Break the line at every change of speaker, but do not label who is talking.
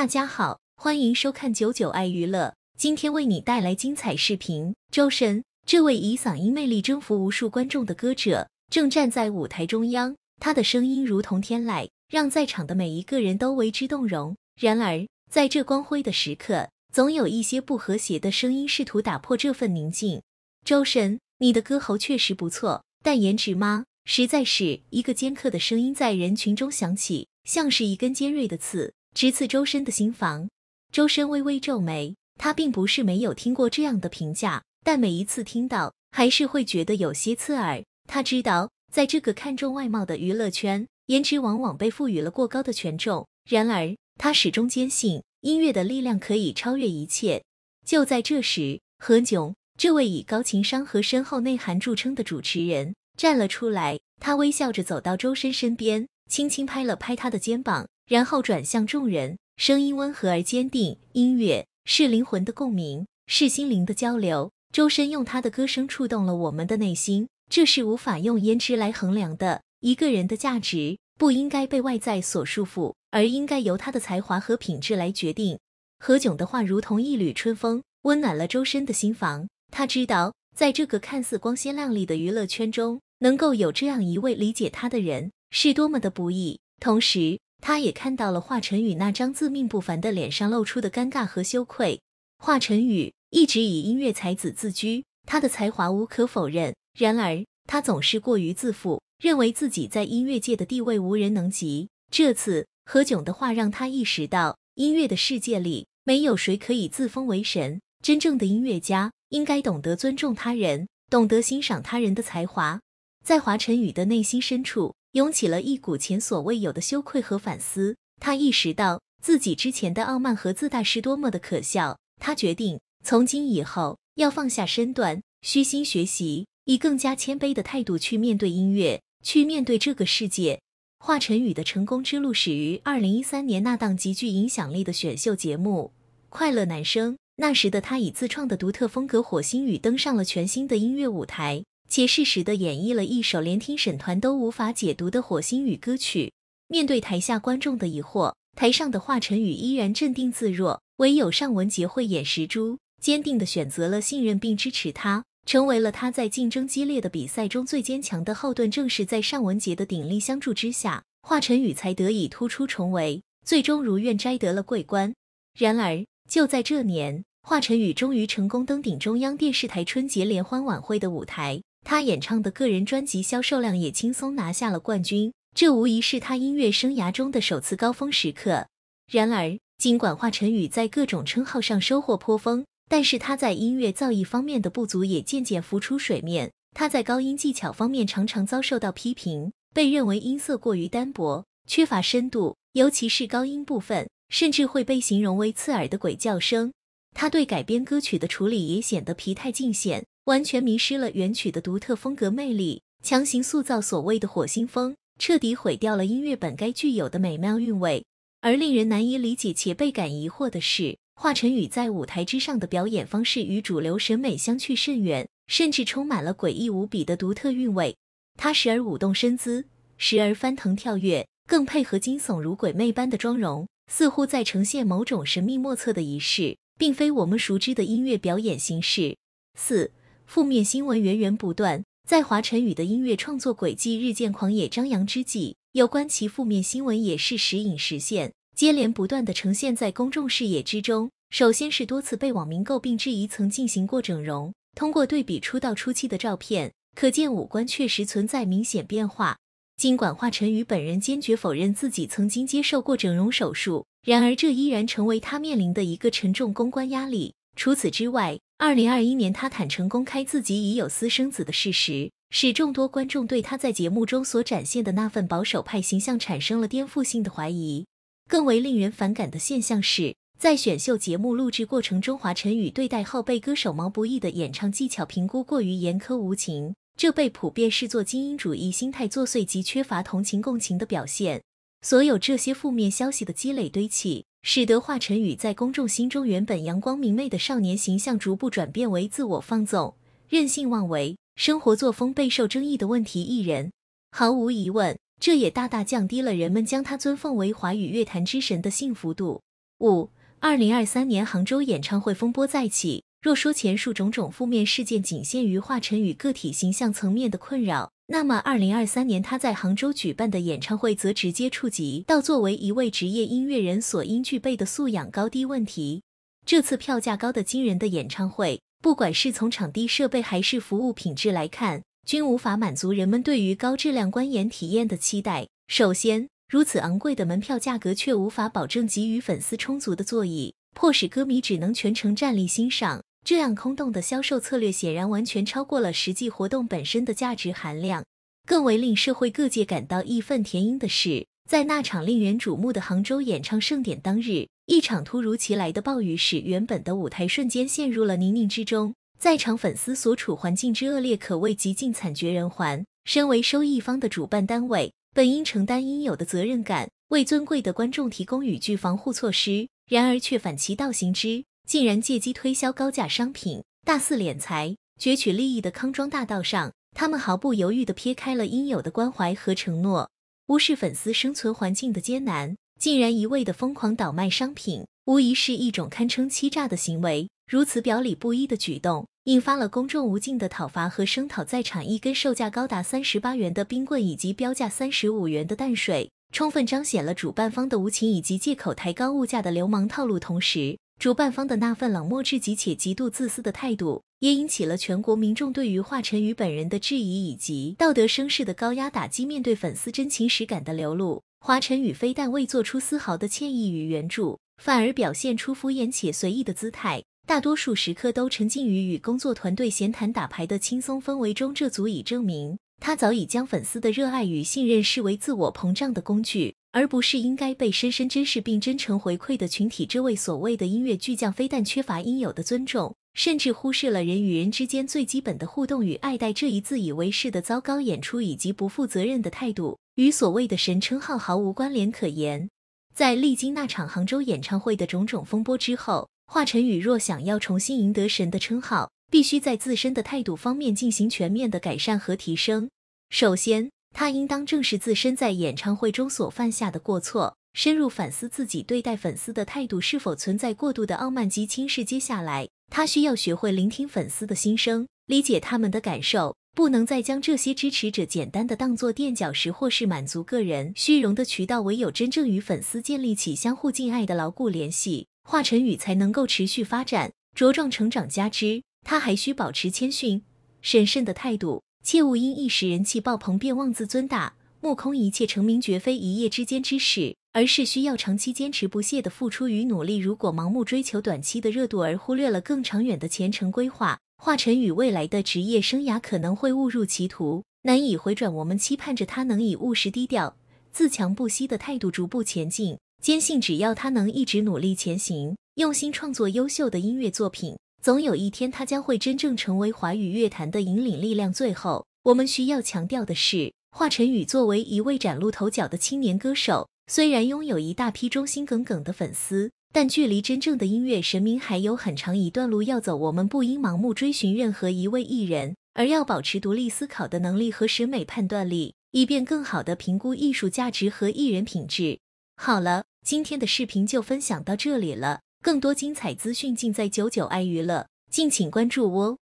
大家好，欢迎收看九九爱娱乐，今天为你带来精彩视频。周神，这位以嗓音魅力征服无数观众的歌者，正站在舞台中央，他的声音如同天籁，让在场的每一个人都为之动容。然而，在这光辉的时刻，总有一些不和谐的声音试图打破这份宁静。周神，你的歌喉确实不错，但颜值吗？实在是，一个尖刻的声音在人群中响起，像是一根尖锐的刺。直刺周深的心房。周深微微皱眉，他并不是没有听过这样的评价，但每一次听到，还是会觉得有些刺耳。他知道，在这个看重外貌的娱乐圈，颜值往往被赋予了过高的权重。然而，他始终坚信，音乐的力量可以超越一切。就在这时，何炅这位以高情商和深厚内涵著称的主持人站了出来，他微笑着走到周深身边，轻轻拍了拍他的肩膀。然后转向众人，声音温和而坚定。音乐是灵魂的共鸣，是心灵的交流。周深用他的歌声触动了我们的内心，这是无法用颜值来衡量的。一个人的价值不应该被外在所束缚，而应该由他的才华和品质来决定。何炅的话如同一缕春风，温暖了周深的心房。他知道，在这个看似光鲜亮丽的娱乐圈中，能够有这样一位理解他的人，是多么的不易。同时，他也看到了华晨宇那张自命不凡的脸上露出的尴尬和羞愧。华晨宇一直以音乐才子自居，他的才华无可否认。然而，他总是过于自负，认为自己在音乐界的地位无人能及。这次何炅的话让他意识到，音乐的世界里没有谁可以自封为神。真正的音乐家应该懂得尊重他人，懂得欣赏他人的才华。在华晨宇的内心深处。涌起了一股前所未有的羞愧和反思，他意识到自己之前的傲慢和自大是多么的可笑。他决定从今以后要放下身段，虚心学习，以更加谦卑的态度去面对音乐，去面对这个世界。华晨宇的成功之路始于2013年那档极具影响力的选秀节目《快乐男声》，那时的他以自创的独特风格“火星语”登上了全新的音乐舞台。且适时的演绎了一首连听审团都无法解读的火星语歌曲。面对台下观众的疑惑，台上的华晨宇依然镇定自若，唯有尚雯婕慧眼识珠，坚定的选择了信任并支持他，成为了他在竞争激烈的比赛中最坚强的后盾。正是在尚雯婕的鼎力相助之下，华晨宇才得以突出重围，最终如愿摘得了桂冠。然而，就在这年，华晨宇终于成功登顶中央电视台春节联欢晚会的舞台。他演唱的个人专辑销售量也轻松拿下了冠军，这无疑是他音乐生涯中的首次高峰时刻。然而，尽管华晨宇在各种称号上收获颇丰，但是他在音乐造诣方面的不足也渐渐浮出水面。他在高音技巧方面常常遭受到批评，被认为音色过于单薄，缺乏深度，尤其是高音部分，甚至会被形容为刺耳的鬼叫声。他对改编歌曲的处理也显得疲态尽显。完全迷失了原曲的独特风格魅力，强行塑造所谓的火星风，彻底毁掉了音乐本该具有的美妙韵味。而令人难以理解且倍感疑惑的是，华晨宇在舞台之上的表演方式与主流审美相去甚远，甚至充满了诡异无比的独特韵味。他时而舞动身姿，时而翻腾跳跃，更配合惊悚如鬼魅般的妆容，似乎在呈现某种神秘莫测的仪式，并非我们熟知的音乐表演形式。四。负面新闻源源不断，在华晨宇的音乐创作轨迹日渐狂野张扬之际，有关其负面新闻也是时隐时现，接连不断的呈现在公众视野之中。首先是多次被网民诟病质疑曾进行过整容，通过对比出道初期的照片，可见五官确实存在明显变化。尽管华晨宇本人坚决否认自己曾经接受过整容手术，然而这依然成为他面临的一个沉重公关压力。除此之外，二零二一年，他坦诚公开自己已有私生子的事实，使众多观众对他在节目中所展现的那份保守派形象产生了颠覆性的怀疑。更为令人反感的现象是，在选秀节目录制过程中，华晨宇对待后辈歌手毛不易的演唱技巧评估过于严苛无情，这被普遍视作精英主义心态作祟及缺乏同情共情的表现。所有这些负面消息的积累堆砌。使得华晨宇在公众心中原本阳光明媚的少年形象，逐步转变为自我放纵、任性妄为、生活作风备受争议的问题艺人。毫无疑问，这也大大降低了人们将他尊奉为华语乐坛之神的幸福度。五，二零二三年杭州演唱会风波再起。若说前述种种负面事件仅限于华晨宇个体形象层面的困扰，那么二零二三年他在杭州举办的演唱会，则直接触及到作为一位职业音乐人所应具备的素养高低问题。这次票价高的惊人的演唱会，不管是从场地设备还是服务品质来看，均无法满足人们对于高质量观演体验的期待。首先，如此昂贵的门票价格却无法保证给予粉丝充足的座椅，迫使歌迷只能全程站立欣赏。这样空洞的销售策略显然完全超过了实际活动本身的价值含量。更为令社会各界感到义愤填膺的是，在那场令人瞩目的杭州演唱盛典当日，一场突如其来的暴雨使原本的舞台瞬间陷入了泥泞之中。在场粉丝所处环境之恶劣，可谓极尽惨绝人寰。身为收益方的主办单位，本应承担应有的责任感，为尊贵的观众提供雨具防护措施，然而却反其道行之。竟然借机推销高价商品，大肆敛财、攫取利益的康庄大道上，他们毫不犹豫地撇开了应有的关怀和承诺，无视粉丝生存环境的艰难，竟然一味地疯狂倒卖商品，无疑是一种堪称欺诈的行为。如此表里不一的举动，引发了公众无尽的讨伐和声讨。在场一根售价高达三十八元的冰棍，以及标价三十五元的淡水，充分彰显了主办方的无情以及借口抬高物价的流氓套路。同时，主办方的那份冷漠至极且极度自私的态度，也引起了全国民众对于华晨宇本人的质疑以及道德声势的高压打击。面对粉丝真情实感的流露，华晨宇非但未做出丝毫的歉意与援助，反而表现出敷衍且随意的姿态。大多数时刻都沉浸于与工作团队闲谈打牌的轻松氛围中，这足以证明他早已将粉丝的热爱与信任视为自我膨胀的工具。而不是应该被深深珍视并真诚回馈的群体，这位所谓的音乐巨匠，非但缺乏应有的尊重，甚至忽视了人与人之间最基本的互动与爱戴。这一自以为是的糟糕演出以及不负责任的态度，与所谓的神称号毫无关联可言。在历经那场杭州演唱会的种种风波之后，华晨宇若想要重新赢得神的称号，必须在自身的态度方面进行全面的改善和提升。首先，他应当正视自身在演唱会中所犯下的过错，深入反思自己对待粉丝的态度是否存在过度的傲慢及轻视。接下来，他需要学会聆听粉丝的心声，理解他们的感受，不能再将这些支持者简单的当作垫脚石或是满足个人虚荣的渠道。唯有真正与粉丝建立起相互敬爱的牢固联系，华晨宇才能够持续发展、茁壮成长。加之，他还需保持谦逊、审慎的态度。切勿因一时人气爆棚便妄自尊大、目空一切。成名绝非一夜之间之事，而是需要长期坚持不懈的付出与努力。如果盲目追求短期的热度，而忽略了更长远的前程规划，华晨宇未来的职业生涯可能会误入歧途，难以回转。我们期盼着他能以务实、低调、自强不息的态度逐步前进，坚信只要他能一直努力前行，用心创作优秀的音乐作品。总有一天，他将会真正成为华语乐坛的引领力量。最后，我们需要强调的是，华晨宇作为一位崭露头角的青年歌手，虽然拥有一大批忠心耿耿的粉丝，但距离真正的音乐神明还有很长一段路要走。我们不应盲目追寻任何一位艺人，而要保持独立思考的能力和审美判断力，以便更好的评估艺术价值和艺人品质。好了，今天的视频就分享到这里了。更多精彩资讯尽在九九爱娱乐，敬请关注哦。